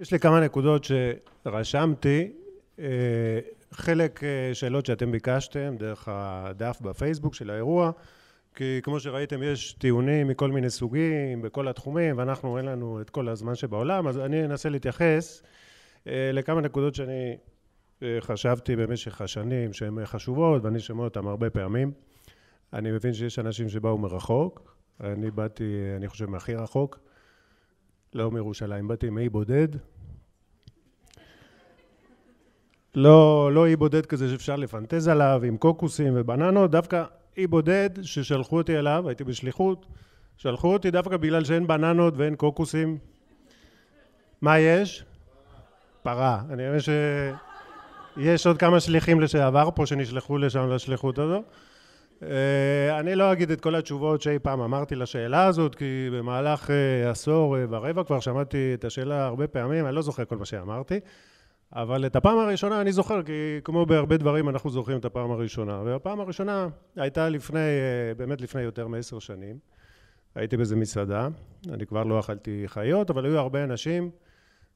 יש לי כמה נקודות שרשמתי. אה, חלק אה, שאלות שאתם ביקשתם דרך הדף בפייסבוק של האירוע, כי כמו שראיתם יש טיעונים מכל מיני סוגים בכל התחומים ואנחנו אין לנו את כל הזמן שבעולם, אז אני אנסה להתייחס אה, לכמה נקודות שאני חשבתי במשך השנים שהן חשובות ואני שומע אותן הרבה פעמים. אני מבין שיש אנשים שבאו מרחוק, אני באתי, אני חושב, מהכי רחוק. לא מירושלים, באתי עם אי בודד. לא, לא אי בודד כזה שאפשר לפנטז עליו עם קוקוסים ובננות, דווקא אי בודד ששלחו אותי אליו, הייתי בשליחות, שלחו אותי דווקא בגלל שאין בננות ואין קוקוסים. מה יש? פרה. אני רואה שיש עוד כמה שליחים לשעבר פה שנשלחו לשם לשליחות הזאת. אה, אני לא אגיד את כל התשובות שאי פעם אמרתי לשאלה הזאת, כי במהלך אה, עשור אה, ורבע כבר שמעתי את השאלה הרבה פעמים, אני לא זוכר כל מה שאמרתי, אבל את הפעם הראשונה אני זוכר, כי כמו בהרבה דברים אנחנו זוכרים את הפעם הראשונה. והפעם הראשונה הייתה לפני, באמת לפני יותר מעשר שנים. הייתי באיזה מסעדה, אני כבר לא אכלתי חיות, אבל היו הרבה אנשים,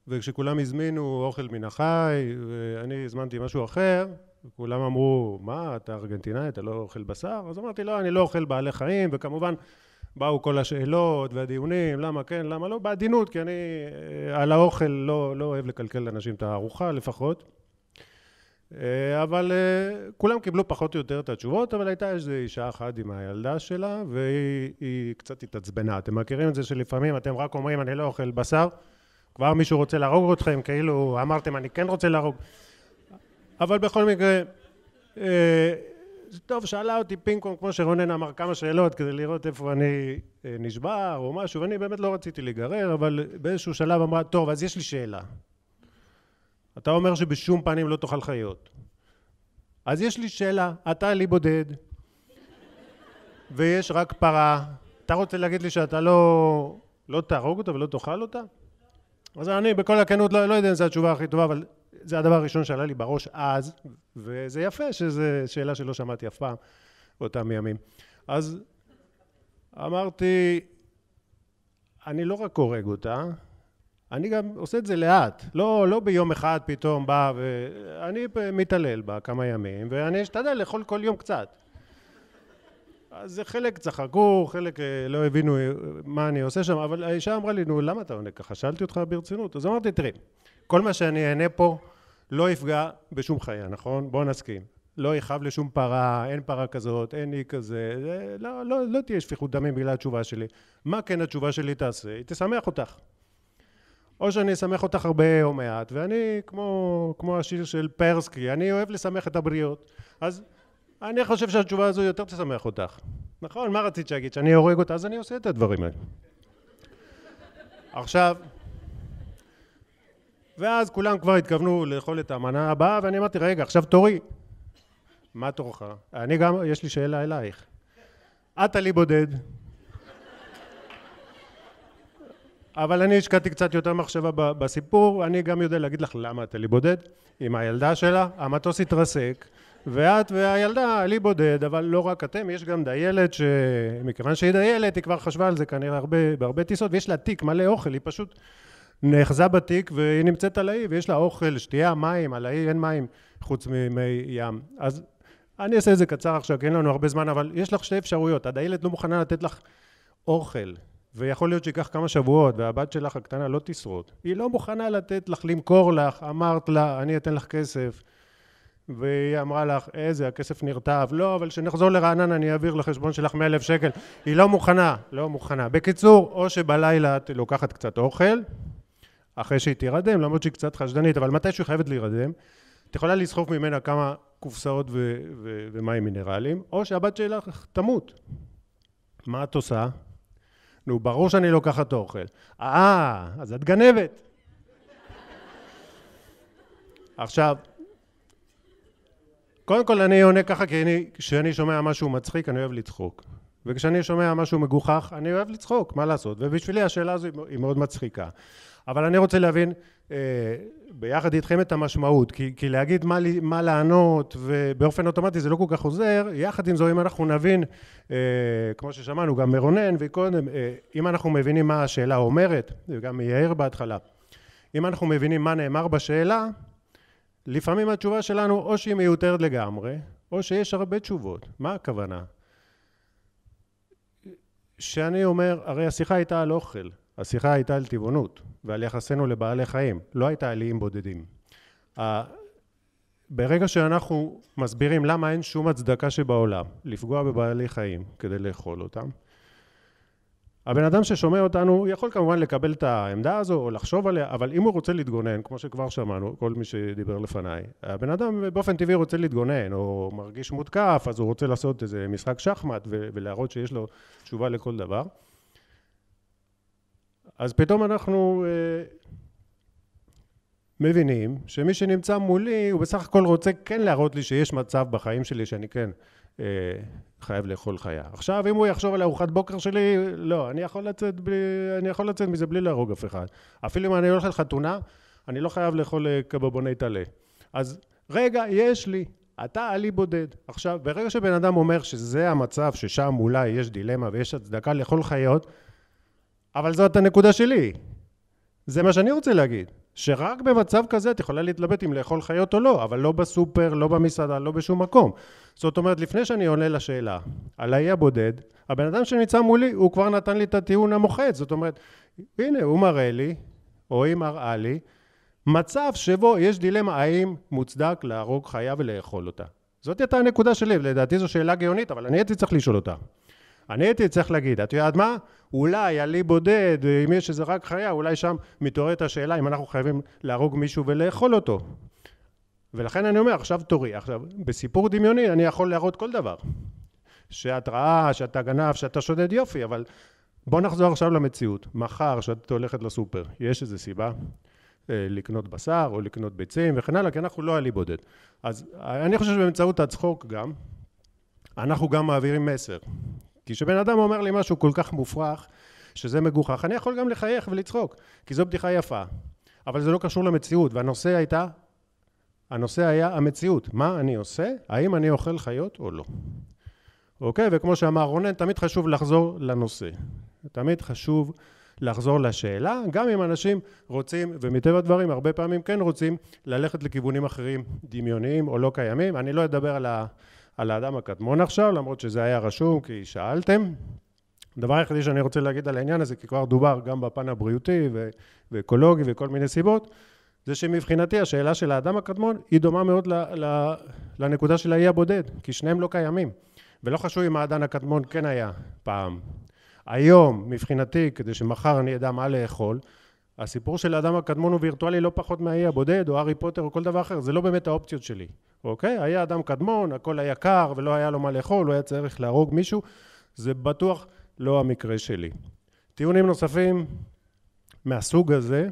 וכשכולם הזמינו אוכל מן החי, ואני הזמנתי משהו אחר, כולם אמרו, מה, אתה ארגנטינאי, אתה לא אוכל בשר? אז אמרתי, לא, אני לא אוכל בעלי חיים, וכמובן באו כל השאלות והדיונים, למה כן, למה לא, בעדינות, כי אני אה, על האוכל לא, לא אוהב לקלקל לאנשים את הארוחה לפחות. אה, אבל אה, כולם קיבלו פחות או יותר את התשובות, אבל הייתה איזו אישה אחת עם הילדה שלה, והיא קצת התעצבנה. אתם מכירים את זה שלפעמים אתם רק אומרים, אני לא אוכל בשר, כבר מישהו רוצה להרוג אתכם, כאילו אמרתם, אני כן רוצה להרוג. אבל בכל מקרה, אה, טוב, שאלה אותי פינקון, כמו שרונן אמר, כמה שאלות כדי לראות איפה אני אה, נשבע או משהו, ואני באמת לא רציתי להיגרר, אבל באיזשהו שלב אמרה, טוב, אז יש לי שאלה. אתה אומר שבשום פנים לא תאכל חיות. אז יש לי שאלה, אתה לי בודד, ויש רק פרה, אתה רוצה להגיד לי שאתה לא, לא תהרוג אותה ולא תאכל אותה? אז אני בכל הכנות לא, לא יודע אם זו התשובה הכי טובה, אבל זה הדבר הראשון שעלה לי בראש אז, וזה יפה שזו שאלה שלא שמעתי אף פעם באותם ימים. אז אמרתי, אני לא רק הורג אותה, אני גם עושה את זה לאט. לא, לא ביום אחד פתאום בא ו... אני מתעלל בה כמה ימים, ואני אשתדל לאכול כל יום קצת. אז חלק צחקו, חלק אה, לא הבינו אה, מה אני עושה שם, אבל האישה אמרה לי, נו, למה אתה עונה ככה? שאלתי אותך ברצינות. אז אמרתי, תראי, כל מה שאני אענה פה לא יפגע בשום חיה, נכון? בואו נסכים. לא יכאב לשום פרה, אין פרה כזאת, אין לי כזה, זה, לא, לא, לא תהיה שפיכות דמים בגלל התשובה שלי. מה כן התשובה שלי תעשה? היא תשמח אותך. או שאני אשמח אותך הרבה או מעט, ואני, כמו, כמו השיר של פרסקי, אני אוהב לשמח את הבריות. אז אני חושב שהתשובה הזו יותר תשמח אותך. נכון? מה רצית שאגיד? שאני הורג אותה? אז אני עושה את הדברים האלה. עכשיו... ואז כולם כבר התכוונו לאכול את המנה הבאה, ואני אמרתי, רגע, עכשיו תורי. מה תורך? אני גם, יש לי שאלה אלייך. את עלי בודד, אבל אני השקעתי קצת יותר מחשבה בסיפור, אני גם יודע להגיד לך למה את עלי בודד, עם הילדה שלה, המטוס התרסק, ואת והילדה עלי בודד, אבל לא רק אתם, יש גם דיילת שמכיוון שהיא דיילת, היא כבר חשבה על זה כנראה הרבה, בהרבה טיסות, ויש לה תיק מלא אוכל, היא פשוט... נאחזה בתיק והיא נמצאת על האי ויש לה אוכל, שתייה, מים, על האי אין מים חוץ ממי ים. אז אני אעשה את זה קצר עכשיו, כי אין לנו הרבה זמן, אבל יש לך שתי אפשרויות. הדיילת לא מוכנה לתת לך אוכל, ויכול להיות שייקח כמה שבועות, והבת שלך הקטנה לא תשרוד. היא לא מוכנה לתת לך, למכור לך, אמרת לה, אני אתן לך כסף. והיא אמרה לך, איזה, הכסף נרטב. לא, אבל כשנחזור לרעננה אני אעביר לחשבון שלך 100,000 שקל. היא לא מוכנה, לא מוכנה. בקיצור, או שבלילה את לוקחת קצת אוכל, אחרי שהיא תירדם, למרות שהיא קצת חשדנית, אבל מתי שהיא חייבת להירדם. את יכולה לסחוב ממנה כמה קופסאות ו- ו- ומים מינרליים, או שהבת שלך תמות. מה את עושה? נו, ברור שאני לוקחת אוכל. אה, אז את גנבת. עכשיו, קודם כל אני עונה ככה, כי אני, כשאני שומע משהו מצחיק, אני אוהב לצחוק. וכשאני שומע משהו מגוחך, אני אוהב לצחוק, מה לעשות? ובשבילי השאלה הזו היא מאוד מצחיקה. אבל אני רוצה להבין אה, ביחד איתכם את המשמעות, כי, כי להגיד מה, מה לענות ובאופן אוטומטי זה לא כל כך עוזר, יחד עם זו אם אנחנו נבין, אה, כמו ששמענו גם מרונן וקודם, אה, אם אנחנו מבינים מה השאלה אומרת, וגם מיאיר בהתחלה, אם אנחנו מבינים מה נאמר בשאלה, לפעמים התשובה שלנו או שהיא מיותרת לגמרי, או שיש הרבה תשובות. מה הכוונה? שאני אומר, הרי השיחה הייתה על אוכל, השיחה הייתה על טבעונות ועל יחסנו לבעלי חיים, לא הייתה על איים בודדים. ברגע שאנחנו מסבירים למה אין שום הצדקה שבעולם לפגוע בבעלי חיים כדי לאכול אותם, הבן אדם ששומע אותנו יכול כמובן לקבל את העמדה הזו או לחשוב עליה, אבל אם הוא רוצה להתגונן, כמו שכבר שמענו, כל מי שדיבר לפניי, הבן אדם באופן טבעי רוצה להתגונן, או מרגיש מותקף, אז הוא רוצה לעשות איזה משחק שחמט ולהראות שיש לו תשובה לכל דבר. אז פתאום אנחנו אה, מבינים שמי שנמצא מולי, הוא בסך הכל רוצה כן להראות לי שיש מצב בחיים שלי שאני כן אה, חייב לאכול חיה. עכשיו, אם הוא יחשוב על ארוחת בוקר שלי, לא, אני יכול לצאת, בלי, אני יכול לצאת מזה בלי להרוג אף אחד. אפילו אם אני הולך לחתונה, אני לא חייב לאכול אה, קבבוני טלה. אז רגע, יש לי, אתה עלי בודד. עכשיו, ברגע שבן אדם אומר שזה המצב, ששם אולי יש דילמה ויש הצדקה לאכול חיות, אבל זאת הנקודה שלי. זה מה שאני רוצה להגיד. שרק במצב כזה את יכולה להתלבט אם לאכול חיות או לא, אבל לא בסופר, לא במסעדה, לא בשום מקום. זאת אומרת, לפני שאני עולה לשאלה על האי הבודד, הבן אדם שנמצא מולי, הוא כבר נתן לי את הטיעון המוחץ. זאת אומרת, הנה, הוא מראה לי, או היא מראה לי, מצב שבו יש דילמה האם מוצדק להרוג חיה ולאכול אותה. זאת הייתה הנקודה שלי, לדעתי זו שאלה גאונית, אבל אני הייתי צריך לשאול אותה. אני הייתי צריך להגיד, את יודעת מה? אולי עלי בודד, אם יש איזה רק חיה, אולי שם מתעוררת השאלה אם אנחנו חייבים להרוג מישהו ולאכול אותו. ולכן אני אומר, עכשיו תורי. עכשיו, בסיפור דמיוני אני יכול להראות כל דבר. שאת רעה, שאתה גנב, שאתה שודד, יופי, אבל בוא נחזור עכשיו למציאות. מחר, כשאת הולכת לסופר, יש איזה סיבה? אה, לקנות בשר או לקנות ביצים וכן הלאה, כי אנחנו לא עלי בודד. אז אה, אני חושב שבאמצעות הצחוק גם, אנחנו גם מעבירים מסר. כי כשבן אדם אומר לי משהו כל כך מופרך, שזה מגוחך, אני יכול גם לחייך ולצחוק, כי זו בדיחה יפה. אבל זה לא קשור למציאות, והנושא הייתה, הנושא היה המציאות. מה אני עושה? האם אני אוכל חיות או לא? אוקיי? וכמו שאמר רונן, תמיד חשוב לחזור לנושא. תמיד חשוב לחזור לשאלה, גם אם אנשים רוצים, ומטבע הדברים הרבה פעמים כן רוצים, ללכת לכיוונים אחרים דמיוניים או לא קיימים. אני לא אדבר על ה... על האדם הקדמון עכשיו, למרות שזה היה רשום כי שאלתם. הדבר היחידי שאני רוצה להגיד על העניין הזה, כי כבר דובר גם בפן הבריאותי ו- ואקולוגי וכל מיני סיבות, זה שמבחינתי השאלה של האדם הקדמון היא דומה מאוד ל- ל- לנקודה של האי הבודד, כי שניהם לא קיימים. ולא חשוב אם האדם הקדמון כן היה פעם. היום, מבחינתי, כדי שמחר אני אדע מה לאכול, הסיפור של האדם הקדמון הוא וירטואלי לא פחות מהאי הבודד או הארי פוטר או כל דבר אחר, זה לא באמת האופציות שלי, אוקיי? היה אדם קדמון, הכל היה קר ולא היה לו מה לאכול, הוא היה צריך להרוג מישהו, זה בטוח לא המקרה שלי. טיעונים נוספים מהסוג הזה,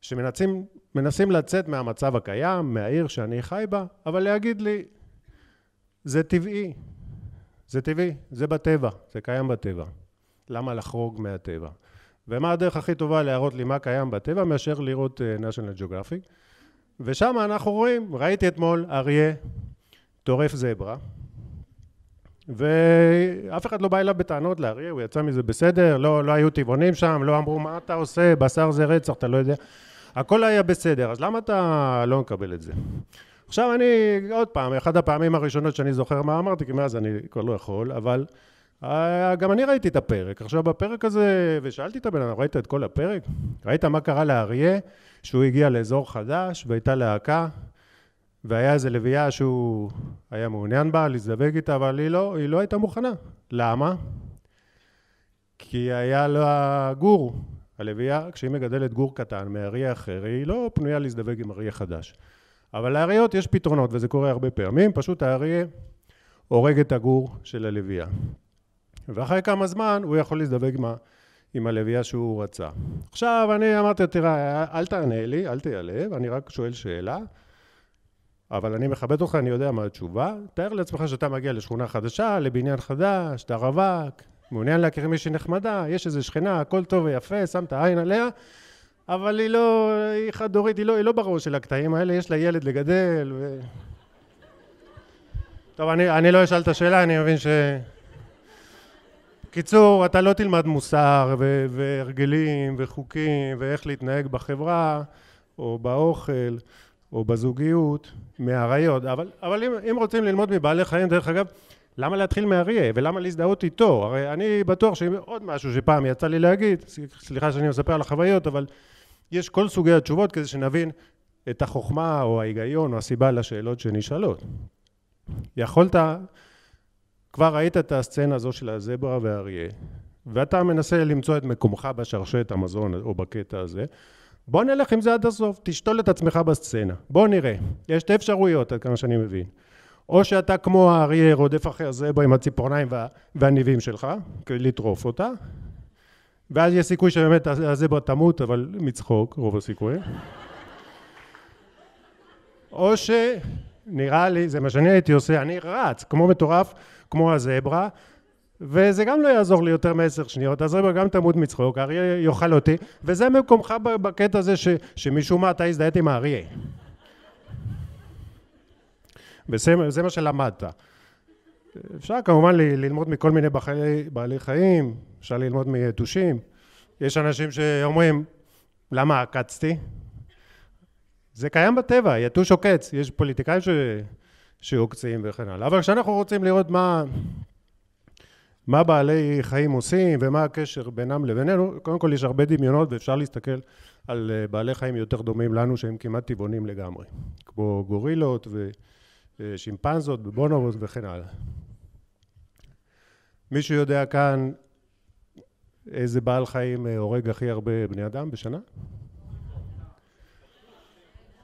שמנסים לצאת מהמצב הקיים, מהעיר שאני חי בה, אבל להגיד לי, זה טבעי, זה טבעי, זה בטבע, זה קיים בטבע. למה לחרוג מהטבע? ומה הדרך הכי טובה להראות לי מה קיים בטבע מאשר לראות אה, national geographic. ושם אנחנו רואים, ראיתי אתמול אריה טורף זברה, ואף אחד לא בא אליו בטענות לאריה, הוא יצא מזה בסדר, לא, לא היו טבעונים שם, לא אמרו מה אתה עושה, בשר זה רצח, אתה לא יודע, הכל היה בסדר, אז למה אתה לא מקבל את זה? עכשיו אני, עוד פעם, אחת הפעמים הראשונות שאני זוכר מה אמרתי, כי מאז אני כבר לא יכול, אבל אה, גם אני ראיתי את הפרק. עכשיו, בפרק הזה, ושאלתי את הבן אדם, ראית את כל הפרק? ראית מה קרה לאריה, שהוא הגיע לאזור חדש והייתה להקה, והיה איזה לוויה שהוא היה מעוניין בה, להזדבק איתה, אבל היא לא, היא לא הייתה מוכנה. למה? כי היה לה גור. הלוויה, כשהיא מגדלת גור קטן מאריה אחר, היא לא פנויה להזדבק עם אריה חדש. אבל לאריות יש פתרונות, וזה קורה הרבה פעמים, פשוט האריה הורג את הגור של הלוויה. ואחרי כמה זמן הוא יכול להזדווג עם, עם הלוויה שהוא רצה. עכשיו, אני אמרתי, תראה, אל תענה לי, אל תיעלב, אני רק שואל שאלה, אבל אני מכבד אותך, אני יודע מה התשובה. תאר לעצמך שאתה מגיע לשכונה חדשה, לבניין חדש, אתה רווק, מעוניין להכיר מישהי נחמדה, יש איזו שכנה, הכל טוב ויפה, שמת עין עליה, אבל היא לא, היא חד-הורית, היא לא, היא לא בראש של הקטעים האלה, יש לה ילד לגדל. ו... טוב, אני, אני לא אשאל את השאלה, אני מבין ש... קיצור, אתה לא תלמד מוסר ו- והרגלים וחוקים ואיך להתנהג בחברה או באוכל או בזוגיות מאריות, אבל, אבל אם, אם רוצים ללמוד מבעלי חיים, דרך אגב, למה להתחיל מאריה ולמה להזדהות איתו? הרי אני בטוח שאם עוד משהו שפעם יצא לי להגיד, סליחה שאני מספר על החוויות, אבל יש כל סוגי התשובות כדי שנבין את החוכמה או ההיגיון או הסיבה לשאלות שנשאלות. יכולת כבר ראית את הסצנה הזו של הזברה והאריה, ואתה מנסה למצוא את מקומך בשרשרת המזון או בקטע הזה, בוא נלך עם זה עד הסוף, תשתול את עצמך בסצנה. בוא נראה. יש שתי אפשרויות, עד כמה שאני מבין. או שאתה כמו האריה רודף אחרי הזברה עם הציפורניים וה, והניבים שלך, כדי לטרוף אותה, ואז יש סיכוי שבאמת הזברה תמות, אבל מצחוק, רוב הסיכויים. או ש... נראה לי, זה מה שאני הייתי עושה, אני רץ, כמו מטורף, כמו הזברה, וזה גם לא יעזור לי יותר מעשר שניות, אז הזברה גם תמות מצחוק, אריה יאכל אותי, וזה מקומך בקטע הזה ש, שמשום מה אתה הזדהית עם האריה. וזה מה שלמדת. אפשר כמובן ללמוד מכל מיני בעלי, בעלי חיים, אפשר ללמוד מיתושים. יש אנשים שאומרים, למה עקצתי? זה קיים בטבע, יתוש עוקץ, יש פוליטיקאים ש... שעוקצים וכן הלאה. אבל כשאנחנו רוצים לראות מה, מה בעלי חיים עושים ומה הקשר בינם לבינינו, קודם כל יש הרבה דמיונות ואפשר להסתכל על אה, בעלי חיים יותר דומים לנו שהם כמעט טבעונים לגמרי, כמו גורילות ושימפנזות אה, ובונובוס וכן הלאה. מישהו יודע כאן איזה בעל חיים אה, הורג הכי הרבה בני אדם בשנה?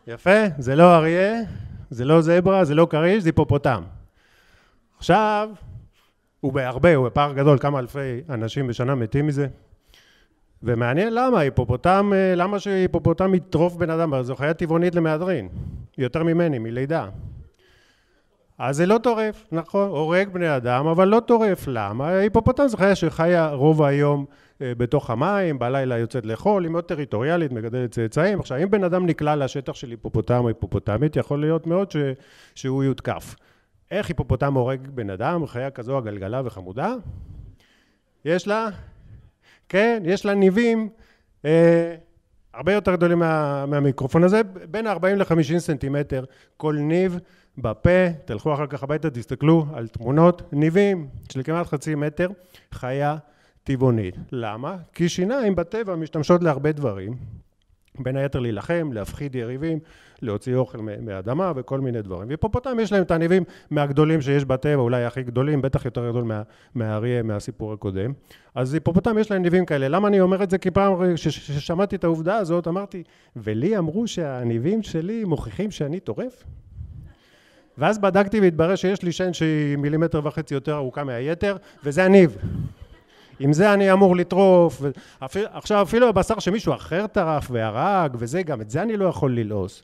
יפה, זה לא אריה, זה לא זברה, זה לא כריש, זה היפופוטם. עכשיו, הוא בהרבה, הוא בפער גדול, כמה אלפי אנשים בשנה מתים מזה. ומעניין למה, היפופוטם, אה, למה שהיפופוטם יטרוף בן אדם? זו חיה טבעונית למהדרין, יותר ממני, מלידה. אז זה לא טורף, נכון, הורג בני אדם, אבל לא טורף. למה? היפופוטם זו חיה שחיה רוב היום אה, בתוך המים, בלילה יוצאת לאכול, היא מאוד טריטוריאלית, מגדלת צאצאים. עכשיו, אם בן אדם נקלע לשטח של היפופוטם או היפופוטמית, יכול להיות מאוד ש... שהוא יותקף. איך היפופוטם הורג בן אדם, חיה כזו עגלגלה וחמודה? יש לה, כן, יש לה ניבים. אה, הרבה יותר גדולים מה, מהמיקרופון הזה, בין 40 ל-50 סנטימטר כל ניב בפה, תלכו אחר כך הביתה, תסתכלו על תמונות, ניבים של כמעט חצי מטר, חיה טבעונית. למה? כי שיניים בטבע משתמשות להרבה דברים, בין היתר להילחם, להפחיד יריבים, להוציא אוכל מהאדמה וכל מיני דברים. והיפופוטם יש להם את הניבים מהגדולים שיש בטבע, אולי הכי גדולים, בטח יותר גדול מה, מהאריה, מהסיפור הקודם. אז היפופוטם יש להם ניבים כאלה. למה אני אומר את זה? כי פעם ששמעתי את העובדה הזאת אמרתי, ולי אמרו שהניבים שלי מוכיחים שאני טורף? ואז בדקתי והתברר שיש לי שן שהיא מילימטר וחצי יותר ארוכה מהיתר, וזה הניב. עם זה אני אמור לטרוף. ואפילו, עכשיו, אפילו הבשר שמישהו אחר טרף והרג וזה, גם את זה אני לא יכול ללעוס.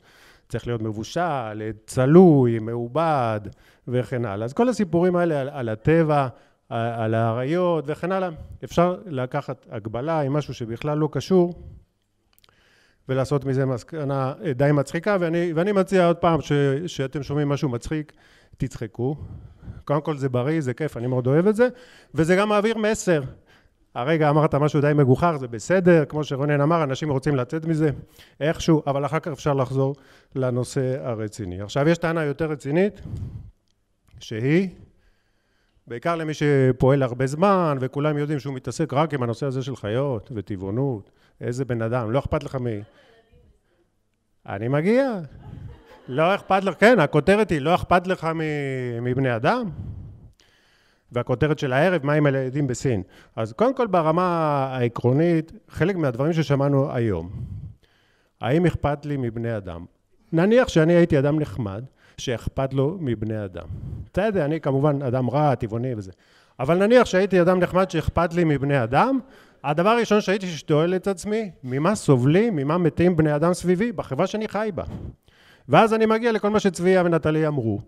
צריך להיות מבושל, צלוי, מעובד וכן הלאה. אז כל הסיפורים האלה על, על הטבע, על האריות וכן הלאה, אפשר לקחת הגבלה עם משהו שבכלל לא קשור ולעשות מזה מסקנה די מצחיקה, ואני, ואני מציע עוד פעם, ש, שאתם שומעים משהו מצחיק, תצחקו. קודם כל זה בריא, זה כיף, אני מאוד אוהב את זה, וזה גם מעביר מסר. הרגע אמרת משהו די מגוחך, זה בסדר, כמו שרונן אמר, אנשים רוצים לצאת מזה איכשהו, אבל אחר כך אפשר לחזור לנושא הרציני. עכשיו, יש טענה יותר רצינית, שהיא, בעיקר למי שפועל הרבה זמן, וכולם יודעים שהוא מתעסק רק עם הנושא הזה של חיות וטבעונות, איזה בן אדם, לא אכפת לך מ... אני מגיע. לא אכפת לך, כן, הכותרת היא, לא אכפת לך מבני אדם? והכותרת של הערב, מה עם הילדים בסין. אז קודם כל ברמה העקרונית, חלק מהדברים ששמענו היום, האם אכפת לי מבני אדם? נניח שאני הייתי אדם נחמד, שאכפת לו מבני אדם. אתה יודע, אני כמובן אדם רע, טבעוני וזה. אבל נניח שהייתי אדם נחמד שאכפת לי מבני אדם, הדבר הראשון שהייתי שואל את עצמי, ממה סובלים, ממה מתים בני אדם סביבי, בחברה שאני חי בה. ואז אני מגיע לכל מה שצביה ונטלי אמרו.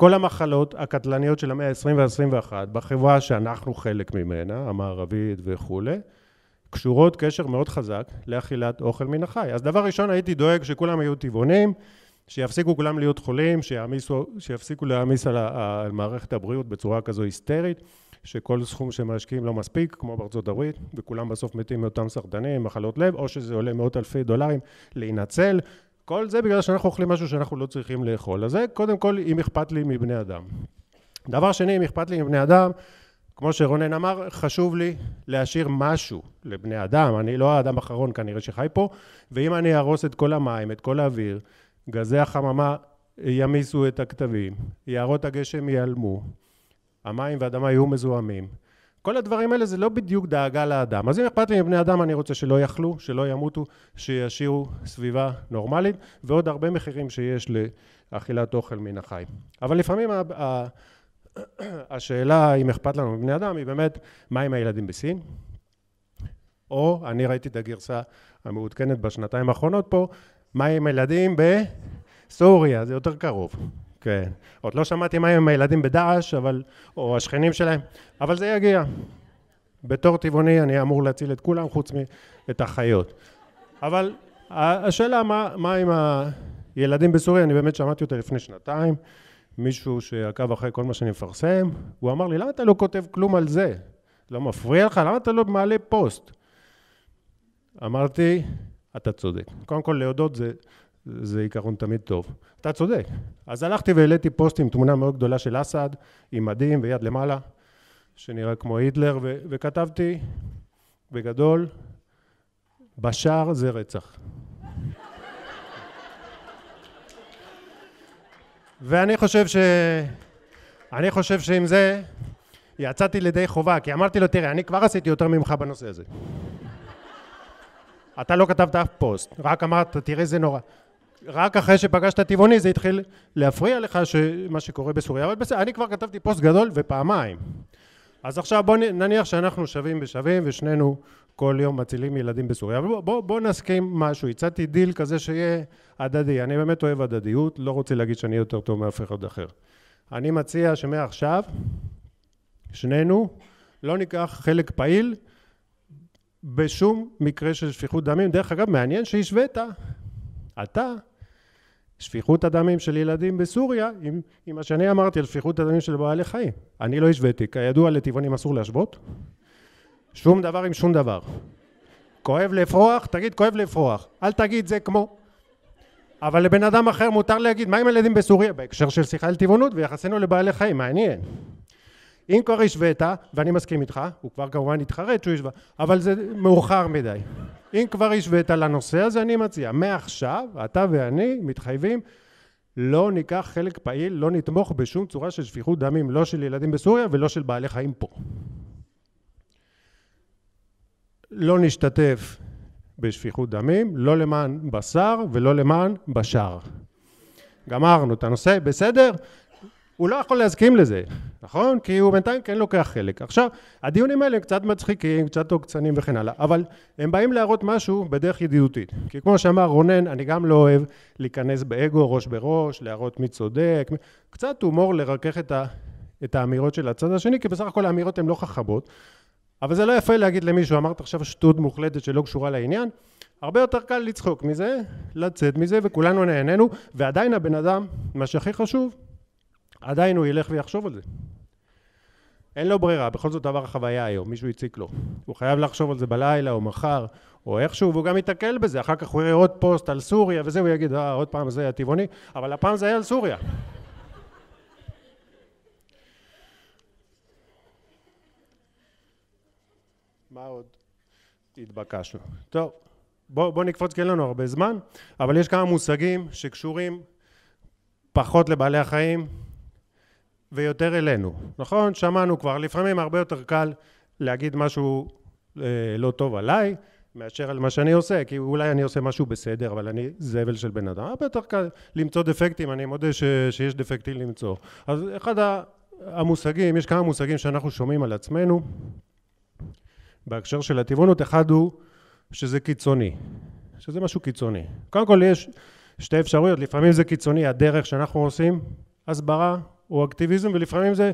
כל המחלות הקטלניות של המאה ה-20 וה-21, בחברה שאנחנו חלק ממנה, המערבית וכולי, קשורות קשר מאוד חזק לאכילת אוכל מן החי. אז דבר ראשון, הייתי דואג שכולם יהיו טבעונים, שיפסיקו כולם להיות חולים, שיעמיסו, שיפסיקו להעמיס על, על מערכת הבריאות בצורה כזו היסטרית, שכל סכום שמשקיעים לא מספיק, כמו בארצות הברית, וכולם בסוף מתים מאותם סרטנים, מחלות לב, או שזה עולה מאות אלפי דולרים להינצל, כל זה בגלל שאנחנו אוכלים משהו שאנחנו לא צריכים לאכול. אז זה קודם כל אם אכפת לי מבני אדם. דבר שני, אם אכפת לי מבני אדם, כמו שרונן אמר, חשוב לי להשאיר משהו לבני אדם, אני לא האדם האחרון כנראה שחי פה, ואם אני אהרוס את כל המים, את כל האוויר, גזי החממה ימיסו את הכתבים, יערות הגשם ייעלמו, המים והאדמה יהיו מזוהמים. כל הדברים האלה זה לא בדיוק דאגה לאדם. אז אם אכפת לי מבני אדם, אני רוצה שלא יאכלו, שלא ימותו, שישאירו סביבה נורמלית, ועוד הרבה מחירים שיש לאכילת אוכל מן החי. אבל לפעמים השאלה אם אכפת לנו מבני אדם היא באמת, מה עם הילדים בסין? או, אני ראיתי את הגרסה המעודכנת בשנתיים האחרונות פה, מה עם ילדים בסוריה, זה יותר קרוב. כן. עוד לא שמעתי מה עם הילדים בדעש, אבל... או השכנים שלהם, אבל זה יגיע. בתור טבעוני אני אמור להציל את כולם חוץ מאת החיות. אבל השאלה מה, מה עם הילדים בסוריה, אני באמת שמעתי אותה לפני שנתיים, מישהו שעקב אחרי כל מה שאני מפרסם, הוא אמר לי, למה אתה לא כותב כלום על זה? לא מפריע לך? למה אתה לא מעלה פוסט? אמרתי, אתה צודק. קודם כל להודות זה, זה עיקרון תמיד טוב. אתה צודק. אז הלכתי והעליתי פוסט עם תמונה מאוד גדולה של אסד, עם מדים ויד למעלה, שנראה כמו היטלר, ו- וכתבתי בגדול, בשער זה רצח. ואני חושב ש... אני חושב שעם זה יצאתי לידי חובה, כי אמרתי לו, תראה, אני כבר עשיתי יותר ממך בנושא הזה. אתה לא כתבת אף פוסט, רק אמרת, תראה זה נורא. רק אחרי שפגשת טבעוני זה התחיל להפריע לך מה שקורה בסוריה. אבל בסדר, אני כבר כתבתי פוסט גדול ופעמיים. אז עכשיו בוא נניח שאנחנו שווים בשווים ושנינו כל יום מצילים ילדים בסוריה. אבל בוא, בוא, בוא נסכים משהו, הצעתי דיל כזה שיהיה הדדי. אני באמת אוהב הדדיות, לא רוצה להגיד שאני יותר טוב מאף אחד אחר. אני מציע שמעכשיו שנינו לא ניקח חלק פעיל בשום מקרה של שפיכות דמים. דרך אגב, מעניין שהשווית. אתה שפיכות הדמים של ילדים בסוריה עם, עם מה שאני אמרתי על שפיכות הדמים של בעלי חיים. אני לא השוויתי, כידוע לטבעונים אסור להשוות. שום דבר עם שום דבר. כואב לפרוח, תגיד כואב לפרוח, אל תגיד זה כמו. אבל לבן אדם אחר מותר להגיד מה עם הילדים בסוריה בהקשר של שיחה על טבעונות ויחסנו לבעלי חיים, מעניין. אם כבר השווית, ואני מסכים איתך, הוא כבר כמובן התחרט שהוא השווה, אבל זה מאוחר מדי. אם כבר השווית לנושא הזה, אני מציע, מעכשיו, אתה ואני מתחייבים לא ניקח חלק פעיל, לא נתמוך בשום צורה של שפיכות דמים, לא של ילדים בסוריה ולא של בעלי חיים פה. לא נשתתף בשפיכות דמים, לא למען בשר ולא למען בשר. גמרנו את הנושא, בסדר? הוא לא יכול להסכים לזה, נכון? כי הוא בינתיים כן לוקח חלק. עכשיו, הדיונים האלה קצת מצחיקים, קצת עוקצנים וכן הלאה, אבל הם באים להראות משהו בדרך ידידותית. כי כמו שאמר רונן, אני גם לא אוהב להיכנס באגו, ראש בראש, להראות מי צודק, קצת הומור לרכך את, ה, את האמירות של הצד השני, כי בסך הכל האמירות הן לא חכמות. אבל זה לא יפה להגיד למישהו, אמרת עכשיו שטות מוחלטת שלא קשורה לעניין, הרבה יותר קל לצחוק מזה, לצאת מזה, וכולנו נהנינו, ועדיין הבן אדם, מה שהכי חשוב, עדיין הוא ילך ויחשוב על זה. אין לו ברירה, בכל זאת עבר החוויה היום, מישהו הציק לו. הוא חייב לחשוב על זה בלילה או מחר, או איכשהו, והוא גם ייתקל בזה, אחר כך הוא יראה עוד פוסט על סוריה וזה, הוא יגיד, אה, עוד פעם זה היה טבעוני, אבל הפעם זה היה על סוריה. מה עוד התבקשנו? טוב, בואו בוא נקפוץ כי אין לנו הרבה זמן, אבל יש כמה מושגים שקשורים פחות לבעלי החיים, ויותר אלינו, נכון? שמענו כבר, לפעמים הרבה יותר קל להגיד משהו אה, לא טוב עליי, מאשר על מה שאני עושה, כי אולי אני עושה משהו בסדר, אבל אני זבל של בן אדם. הרבה יותר קל למצוא דפקטים, אני מודה ש, שיש דפקטים למצוא. אז אחד המושגים, יש כמה מושגים שאנחנו שומעים על עצמנו בהקשר של הטבעונות, אחד הוא שזה קיצוני, שזה משהו קיצוני. קודם כל יש שתי אפשרויות, לפעמים זה קיצוני הדרך שאנחנו עושים הסברה הוא אקטיביזם, ולפעמים זה...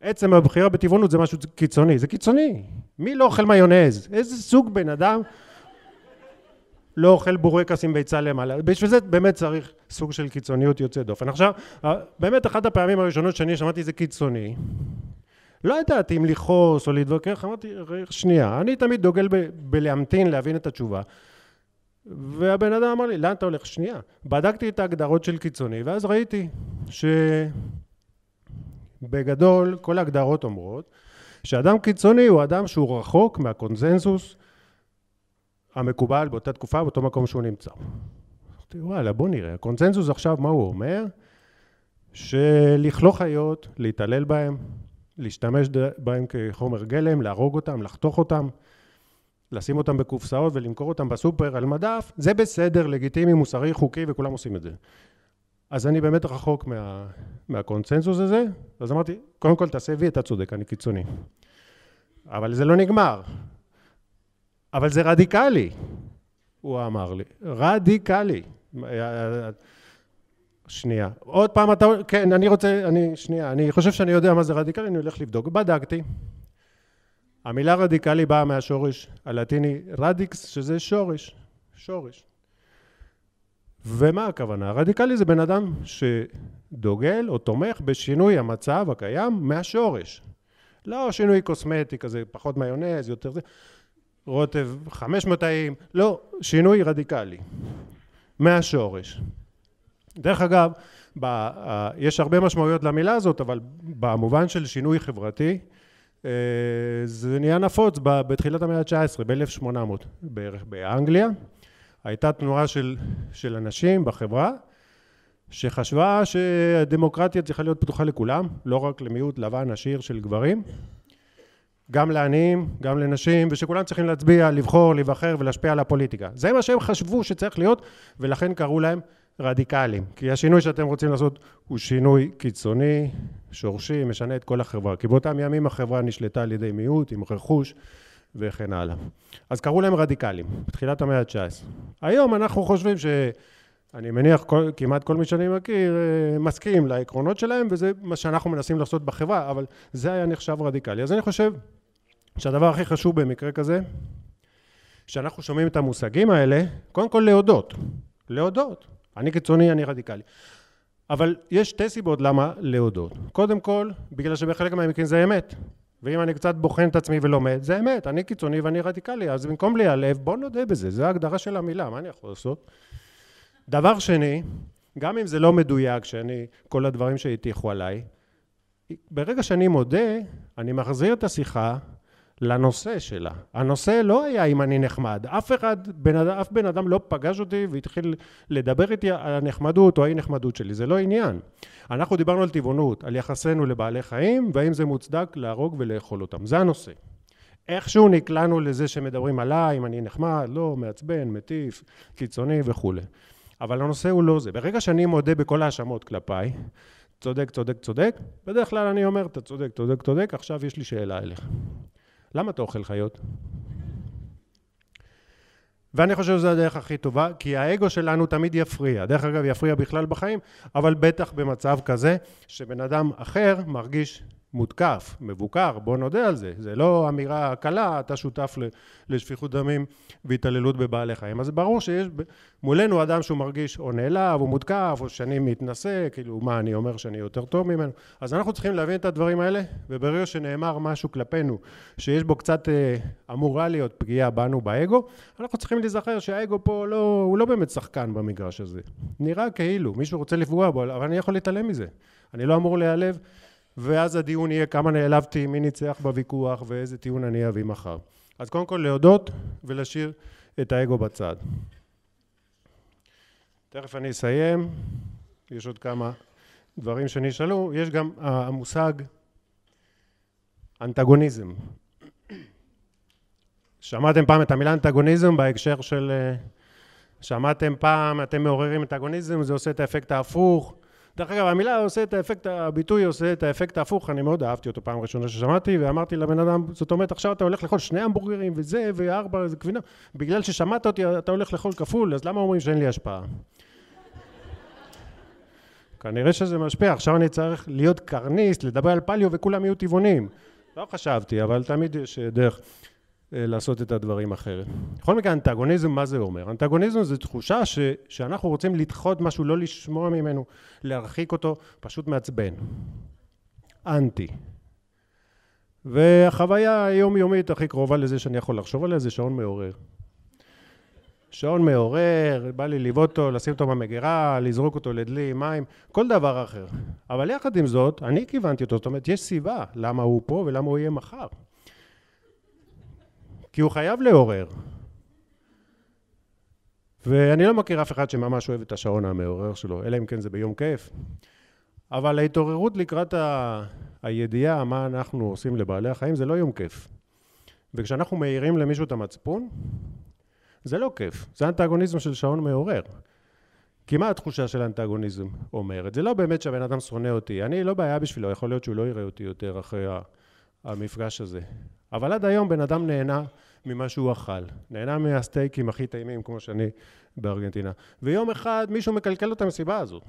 עצם הבחירה בטבעונות זה משהו קיצוני. זה קיצוני. מי לא אוכל מיונז? איזה סוג בן אדם לא אוכל בורקס עם ביצה למעלה? בשביל זה באמת צריך סוג של קיצוניות יוצאת דופן. עכשיו, באמת אחת הפעמים הראשונות שאני שמעתי זה קיצוני. לא ידעתי אם לכעוס או להתווכח, אמרתי, שנייה, אני תמיד דוגל ב- בלהמתין, להבין את התשובה. והבן אדם אמר לי, לאן אתה הולך? שנייה. בדקתי את ההגדרות של קיצוני, ואז ראיתי ש... בגדול, כל ההגדרות אומרות שאדם קיצוני הוא אדם שהוא רחוק מהקונזנזוס המקובל באותה תקופה, באותו מקום שהוא נמצא. אמרתי, וואלה, בוא נראה. הקונזנזוס עכשיו, מה הוא אומר? שלכלוא חיות, להתעלל בהם, להשתמש בהם כחומר גלם, להרוג אותם, לחתוך אותם, לשים אותם בקופסאות ולמכור אותם בסופר על מדף, זה בסדר, לגיטימי, מוסרי, חוקי, וכולם עושים את זה. אז אני באמת רחוק מה, מהקונצנזוס הזה, אז אמרתי, קודם כל תעשה וי, אתה צודק, אני קיצוני. אבל זה לא נגמר. אבל זה רדיקלי, הוא אמר לי. רדיקלי. אה, אה, שנייה. עוד פעם אתה... כן, אני רוצה... אני... שנייה. אני חושב שאני יודע מה זה רדיקלי, אני הולך לבדוק. בדקתי. המילה רדיקלי באה מהשורש הלטיני רדיקס, שזה שורש. שורש. ומה הכוונה? רדיקלי זה בן אדם שדוגל או תומך בשינוי המצב הקיים מהשורש. לא שינוי קוסמטי כזה, פחות מיונז, יותר זה, רוטב 500, לא, שינוי רדיקלי. מהשורש. דרך אגב, ב, אה, יש הרבה משמעויות למילה הזאת, אבל במובן של שינוי חברתי, אה, זה נהיה נפוץ בתחילת המאה ה-19, ב-1800 בערך באנגליה. הייתה תנועה של, של אנשים בחברה שחשבה שהדמוקרטיה צריכה להיות פתוחה לכולם, לא רק למיעוט לבן עשיר של גברים, גם לעניים, גם לנשים, ושכולם צריכים להצביע, לבחור, להיבחר ולהשפיע על הפוליטיקה. זה מה שהם חשבו שצריך להיות, ולכן קראו להם רדיקלים. כי השינוי שאתם רוצים לעשות הוא שינוי קיצוני, שורשי, משנה את כל החברה. כי באותם ימים החברה נשלטה על ידי מיעוט, עם רכוש, וכן הלאה. אז קראו להם רדיקלים, בתחילת המאה ה-19. היום אנחנו חושבים ש... אני מניח כל, כמעט כל מי שאני מכיר אה, מסכים לעקרונות שלהם, וזה מה שאנחנו מנסים לעשות בחברה, אבל זה היה נחשב רדיקלי. אז אני חושב שהדבר הכי חשוב במקרה כזה, כשאנחנו שומעים את המושגים האלה, קודם כל להודות. להודות. אני קיצוני, אני רדיקלי. אבל יש שתי סיבות למה להודות. קודם כל, בגלל שבחלק מהמקרים זה אמת. ואם אני קצת בוחן את עצמי ולומד, זה אמת, אני קיצוני ואני רדיקלי, אז במקום להיעלב, בוא נודה בזה, זו ההגדרה של המילה, מה אני יכול לעשות? דבר שני, גם אם זה לא מדויק, שאני, כל הדברים שהטיחו עליי, ברגע שאני מודה, אני מחזיר את השיחה לנושא שלה. הנושא לא היה אם אני נחמד. אף אחד, בן, אף בן אדם לא פגש אותי והתחיל לדבר איתי על הנחמדות או האי נחמדות שלי. זה לא עניין. אנחנו דיברנו על טבעונות, על יחסינו לבעלי חיים, והאם זה מוצדק להרוג ולאכול אותם. זה הנושא. איכשהו נקלענו לזה שמדברים עליי, אם אני נחמד, לא, מעצבן, מטיף, קיצוני וכולי. אבל הנושא הוא לא זה. ברגע שאני מודה בכל ההאשמות כלפיי, צודק, צודק, צודק, בדרך כלל אני אומר, אתה צודק, צודק, צודק, עכשיו יש לי שאלה אליך. למה אתה אוכל חיות? ואני חושב שזו הדרך הכי טובה, כי האגו שלנו תמיד יפריע. דרך אגב, יפריע בכלל בחיים, אבל בטח במצב כזה, שבן אדם אחר מרגיש מותקף, מבוקר, בוא נודה על זה. זה לא אמירה קלה, אתה שותף לשפיכות דמים והתעללות בבעלי חיים. אז ברור שיש מולנו אדם שהוא מרגיש או נעלב, או מותקף, או שאני מתנשא, כאילו מה אני אומר שאני יותר טוב ממנו. אז אנחנו צריכים להבין את הדברים האלה, וברגע שנאמר משהו כלפינו, שיש בו קצת אה, אמורה להיות פגיעה בנו באגו, אנחנו צריכים להיזכר שהאגו פה לא, הוא לא באמת שחקן במגרש הזה. נראה כאילו, מישהו רוצה לפגוע בו, אבל אני יכול להתעלם מזה. אני לא אמור להיעלב ואז הדיון יהיה כמה נעלבתי, מי ניצח בוויכוח ואיזה טיעון אני אביא מחר. אז קודם כל להודות ולהשאיר את האגו בצד. תכף אני אסיים, יש עוד כמה דברים שנשאלו, יש גם אה, המושג אנטגוניזם. שמעתם פעם את המילה אנטגוניזם בהקשר של... אה, שמעתם פעם, אתם מעוררים אנטגוניזם, זה עושה את האפקט ההפוך, דרך אגב, המילה עושה את האפקט, הביטוי עושה את האפקט ההפוך, אני מאוד אהבתי אותו פעם ראשונה ששמעתי, ואמרתי לבן אדם, זאת אומרת, עכשיו אתה הולך לאכול שני המבורגרים וזה, וארבע, זה גבינה, בגלל ששמעת אותי אתה הולך לאכול כפול, אז למה אומרים שאין לי השפעה? כנראה שזה משפיע, עכשיו אני צריך להיות קרניסט, לדבר על פליו וכולם יהיו טבעונים. לא חשבתי, אבל תמיד יש אה, דרך. אה, לעשות את הדברים אחרת. בכל מקרה, אנטגוניזם, מה זה אומר? אנטגוניזם זה תחושה ש, שאנחנו רוצים לדחות משהו, לא לשמוע ממנו, להרחיק אותו, פשוט מעצבן. אנטי. והחוויה היומיומית הכי קרובה לזה שאני יכול לחשוב עליה זה שעון מעורר. שעון מעורר, בא לי לבעוט אותו, לשים אותו במגירה, לזרוק אותו לדלי מים, כל דבר אחר. אבל יחד עם זאת, אני כיוונתי אותו, זאת אומרת, יש סיבה למה הוא פה ולמה הוא יהיה מחר. כי הוא חייב לעורר. ואני לא מכיר אף אחד שממש אוהב את השעון המעורר שלו, אלא אם כן זה ביום כיף. אבל ההתעוררות לקראת ה... הידיעה מה אנחנו עושים לבעלי החיים זה לא יום כיף. וכשאנחנו מאירים למישהו את המצפון, זה לא כיף, זה אנטגוניזם של שעון מעורר. כי מה התחושה של אנטגוניזם אומרת? זה לא באמת שהבן אדם שונא אותי, אני לא בעיה בשבילו, יכול להיות שהוא לא יראה אותי יותר אחרי המפגש הזה. אבל עד היום בן אדם נהנה ממה שהוא אכל. נהנה מהסטייקים הכי טעימים, כמו שאני בארגנטינה. ויום אחד מישהו מקלקל לו את המסיבה הזאת,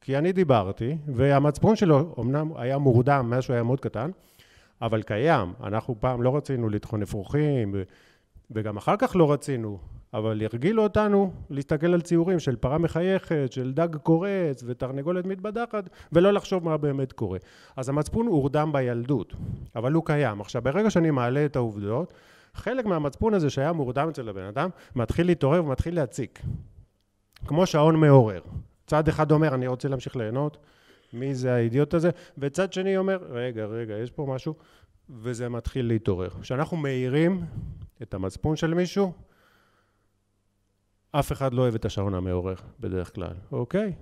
כי אני דיברתי, והמצפון שלו אמנם היה מורדם מאז שהוא היה מאוד קטן, אבל קיים. אנחנו פעם לא רצינו לטחון אפרוחים, וגם אחר כך לא רצינו, אבל הרגילו אותנו להסתכל על ציורים של פרה מחייכת, של דג קורץ ותרנגולת מתבדחת, ולא לחשוב מה באמת קורה. אז המצפון הורדם בילדות, אבל הוא קיים. עכשיו, ברגע שאני מעלה את העובדות, חלק מהמצפון הזה שהיה מורדם אצל הבן אדם, מתחיל להתעורר ומתחיל להציק. כמו שעון מעורר. צד אחד אומר, אני רוצה להמשיך ליהנות, מי זה האידיוט הזה? וצד שני אומר, רגע, רגע, יש פה משהו, וזה מתחיל להתעורר. כשאנחנו מאירים את המצפון של מישהו, אף אחד לא אוהב את השעון המעורר בדרך כלל, אוקיי?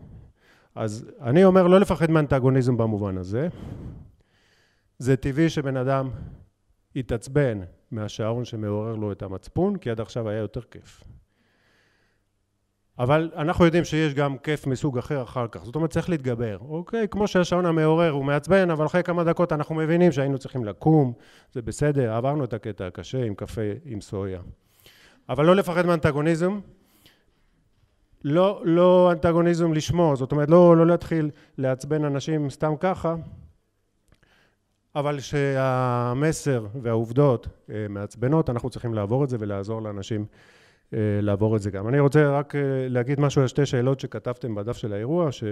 אז אני אומר לא לפחד מאנטגוניזם במובן הזה. זה טבעי שבן אדם יתעצבן מהשעון שמעורר לו את המצפון, כי עד עכשיו היה יותר כיף. אבל אנחנו יודעים שיש גם כיף מסוג אחר אחר כך, זאת אומרת צריך להתגבר, אוקיי? כמו שהשעון המעורר הוא מעצבן, אבל אחרי כמה דקות אנחנו מבינים שהיינו צריכים לקום, זה בסדר, עברנו את הקטע הקשה עם קפה עם סויה. אבל לא לפחד מאנטגוניזם, לא, לא אנטגוניזם לשמו, זאת אומרת לא, לא להתחיל לעצבן אנשים סתם ככה, אבל שהמסר והעובדות אה, מעצבנות, אנחנו צריכים לעבור את זה ולעזור לאנשים אה, לעבור את זה גם. אני רוצה רק אה, להגיד משהו על שתי שאלות שכתבתם בדף של האירוע, ש...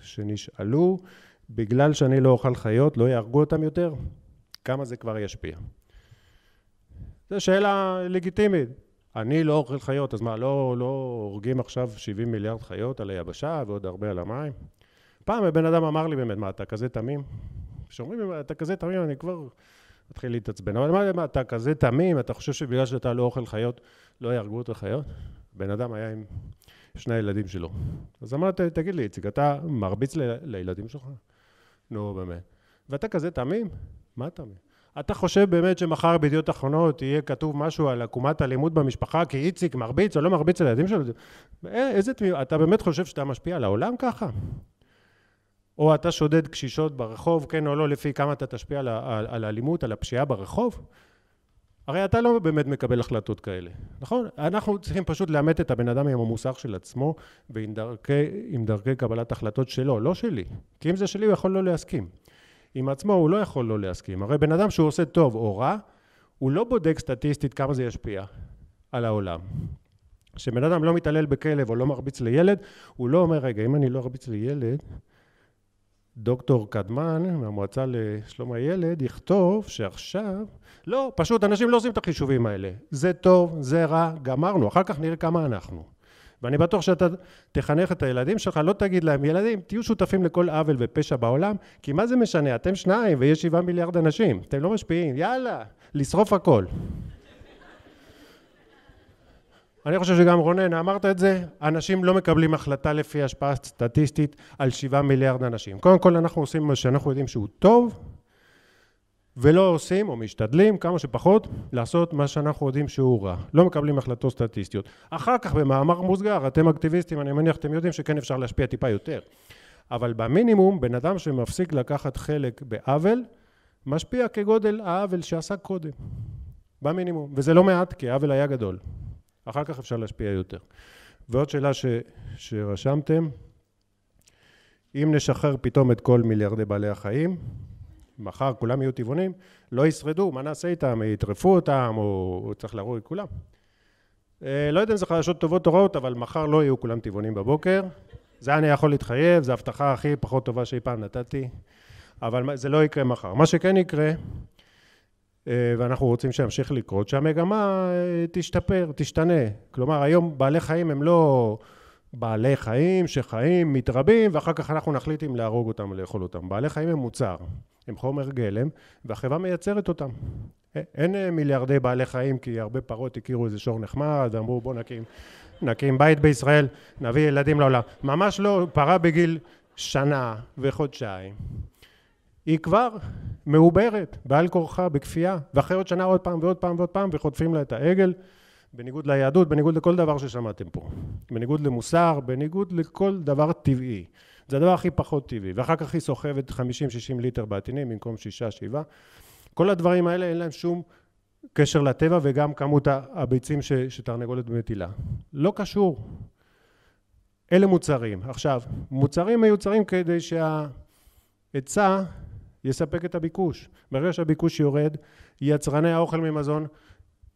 שנשאלו, בגלל שאני לא אוכל חיות, לא יהרגו אותם יותר? כמה זה כבר ישפיע? זו שאלה לגיטימית. אני לא אוכל חיות, אז מה, לא, לא הורגים עכשיו 70 מיליארד חיות על היבשה ועוד הרבה על המים? פעם הבן אדם אמר לי באמת, מה, אתה כזה תמים? כשאומרים לי, אתה כזה תמים, אני כבר מתחיל להתעצבן. אבל מה, מה, אתה כזה תמים, אתה חושב שבגלל שאתה לא אוכל חיות, לא יהרגו את החיות? בן אדם היה עם שני הילדים שלו. אז אמרתי, תגיד לי, איציק, אתה מרביץ ל- לילדים שלך? נו, באמת. ואתה כזה תמים? מה תמים? אתה חושב באמת שמחר בידיעות אחרונות יהיה כתוב משהו על עקומת אלימות במשפחה, כי איציק מרביץ או לא מרביץ על הילדים שלו? אה, איזה תמיד, אתה באמת חושב שאתה משפיע על העולם ככה? או אתה שודד קשישות ברחוב, כן או לא, לפי כמה אתה תשפיע על, על, על האלימות, על הפשיעה ברחוב? הרי אתה לא באמת מקבל החלטות כאלה, נכון? אנחנו צריכים פשוט לאמת את הבן אדם עם המוסר של עצמו ועם דרכי, דרכי קבלת החלטות שלו, לא שלי. כי אם זה שלי, הוא יכול לא להסכים. עם עצמו, הוא לא יכול לא להסכים. הרי בן אדם שהוא עושה טוב או רע, הוא לא בודק סטטיסטית כמה זה ישפיע על העולם. כשבן אדם לא מתעלל בכלב או לא מרביץ לילד, הוא לא אומר, רגע, אם אני לא ארביץ לילד, דוקטור קדמן מהמועצה לשלום הילד יכתוב שעכשיו, לא, פשוט אנשים לא עושים את החישובים האלה. זה טוב, זה רע, גמרנו, אחר כך נראה כמה אנחנו. ואני בטוח שאתה תחנך את הילדים שלך, לא תגיד להם, ילדים, תהיו שותפים לכל עוול ופשע בעולם, כי מה זה משנה, אתם שניים ויש שבעה מיליארד אנשים, אתם לא משפיעים, יאללה, לשרוף הכל. אני חושב שגם רונן, אמרת את זה, אנשים לא מקבלים החלטה לפי השפעה סטטיסטית על שבעה מיליארד אנשים. קודם כל, אנחנו עושים מה שאנחנו יודעים שהוא טוב, ולא עושים, או משתדלים, כמה שפחות, לעשות מה שאנחנו יודעים שהוא רע. לא מקבלים החלטות סטטיסטיות. אחר כך, במאמר מוסגר, אתם אקטיביסטים, אני מניח אתם יודעים שכן אפשר להשפיע טיפה יותר. אבל במינימום, בן אדם שמפסיק לקחת חלק בעוול, משפיע כגודל העוול שעשה קודם. במינימום. וזה לא מעט, כי העוול היה גדול. אחר כך אפשר להשפיע יותר. ועוד שאלה ש... שרשמתם, אם נשחרר פתאום את כל מיליארדי בעלי החיים, מחר כולם יהיו טבעונים, לא ישרדו, מה נעשה איתם? יטרפו אותם, או, צריך להרוג את כולם. אה, לא יודע אם זה חדשות טובות או רעות, אבל מחר לא יהיו כולם טבעונים בבוקר. זה אני יכול להתחייב, זו ההבטחה הכי פחות טובה שאי פעם נתתי, אבל זה לא יקרה מחר. מה שכן יקרה, אה, ואנחנו רוצים שימשיך לקרות, שהמגמה אה, תשתפר, תשתנה. כלומר, היום בעלי חיים הם לא... בעלי חיים שחיים, מתרבים, ואחר כך אנחנו נחליט אם להרוג אותם או לאכול אותם. בעלי חיים הם מוצר, הם חומר גלם, והחברה מייצרת אותם. אין אה, מיליארדי בעלי חיים, כי הרבה פרות הכירו איזה שור נחמד, אמרו בואו נקים, נקים בית בישראל, נביא ילדים לעולם. ממש לא, פרה בגיל שנה וחודשיים. היא כבר מעוברת בעל כורחה, בכפייה, ואחרי עוד שנה עוד פעם ועוד פעם ועוד פעם, וחוטפים לה את העגל. בניגוד ליהדות, בניגוד לכל דבר ששמעתם פה. בניגוד למוסר, בניגוד לכל דבר טבעי. זה הדבר הכי פחות טבעי. ואחר כך היא סוחבת 50-60 ליטר בעטינים במקום 6-7. כל הדברים האלה אין להם שום קשר לטבע וגם כמות הביצים ש, שתרנגולת מטילה. לא קשור. אלה מוצרים. עכשיו, מוצרים מיוצרים כדי שההיצע יספק את הביקוש. ברגע שהביקוש יורד, יצרני האוכל ממזון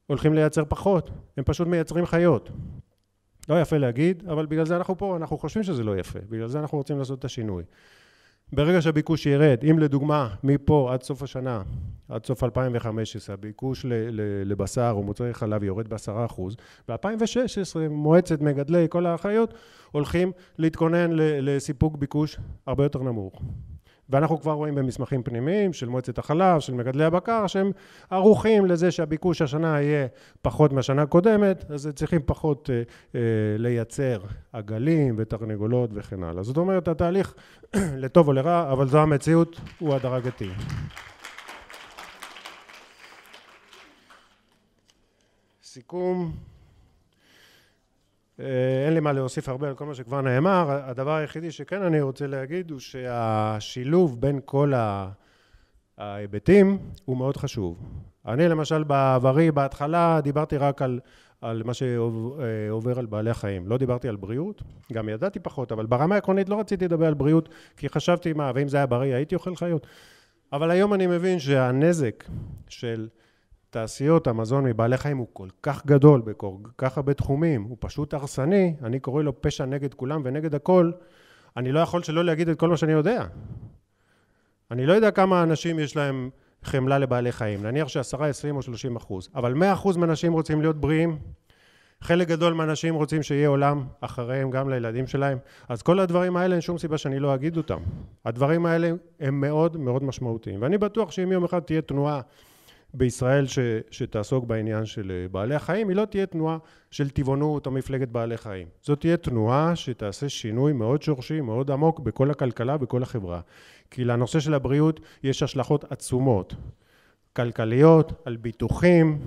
הולכים לייצר פחות, הם פשוט מייצרים חיות. לא יפה להגיד, אבל בגלל זה אנחנו פה, אנחנו חושבים שזה לא יפה, בגלל זה אנחנו רוצים לעשות את השינוי. ברגע שהביקוש ירד, אם לדוגמה מפה עד סוף השנה, עד סוף 2015, הביקוש לבשר או מוצרי חלב יורד בעשרה אחוז, ב-2016 מועצת מגדלי כל האחיות הולכים להתכונן לסיפוק ביקוש הרבה יותר נמוך. ואנחנו כבר רואים במסמכים פנימיים של מועצת החלב, של מגדלי הבקר, שהם ערוכים לזה שהביקוש השנה יהיה פחות מהשנה הקודמת, אז צריכים פחות אה, אה, לייצר עגלים ותרנגולות וכן הלאה. זאת אומרת, התהליך, לטוב או לרע, אבל זו המציאות, הוא הדרגתי. סיכום אה, אין לי מה להוסיף הרבה על כל מה שכבר נאמר. הדבר היחידי שכן אני רוצה להגיד הוא שהשילוב בין כל ההיבטים הוא מאוד חשוב. אני למשל בעברי, בהתחלה, דיברתי רק על, על מה שעובר אה, על בעלי החיים. לא דיברתי על בריאות, גם ידעתי פחות, אבל ברמה העקרונית לא רציתי לדבר על בריאות, כי חשבתי מה, ואם זה היה בריא הייתי אוכל חיות. אבל היום אני מבין שהנזק של... תעשיות המזון מבעלי חיים הוא כל כך גדול בכל כך הרבה תחומים, הוא פשוט הרסני, אני קורא לו פשע נגד כולם ונגד הכל, אני לא יכול שלא להגיד את כל מה שאני יודע. אני לא יודע כמה אנשים יש להם חמלה לבעלי חיים, נניח שעשרה, עשרים או שלושים אחוז, אבל מאה אחוז מהאנשים רוצים להיות בריאים, חלק גדול מהאנשים רוצים שיהיה עולם אחריהם, גם לילדים שלהם, אז כל הדברים האלה אין שום סיבה שאני לא אגיד אותם. הדברים האלה הם מאוד מאוד משמעותיים, ואני בטוח שאם יום אחד תהיה תנועה בישראל ש, שתעסוק בעניין של אה, בעלי החיים, היא לא תהיה תנועה של טבעונות או מפלגת בעלי חיים. זאת תהיה תנועה שתעשה שינוי מאוד שורשי, מאוד עמוק, בכל הכלכלה, בכל החברה. כי לנושא של הבריאות יש השלכות עצומות, כלכליות, על ביטוחים,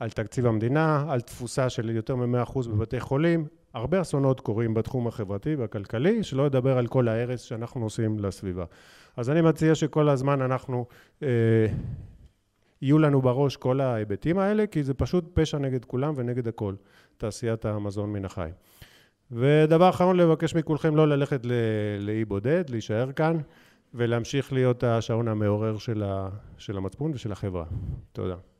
על תקציב המדינה, על תפוסה של יותר מ-100% בבתי חולים. הרבה אסונות קורים בתחום החברתי והכלכלי, שלא לדבר על כל ההרס שאנחנו עושים לסביבה. אז אני מציע שכל הזמן אנחנו אה, יהיו לנו בראש כל ההיבטים האלה, כי זה פשוט פשע נגד כולם ונגד הכל, תעשיית המזון מן החי. ודבר אחרון, לבקש מכולכם לא ללכת לאי בודד, להישאר כאן, ולהמשיך להיות השעון המעורר של, ה, של המצפון ושל החברה. תודה.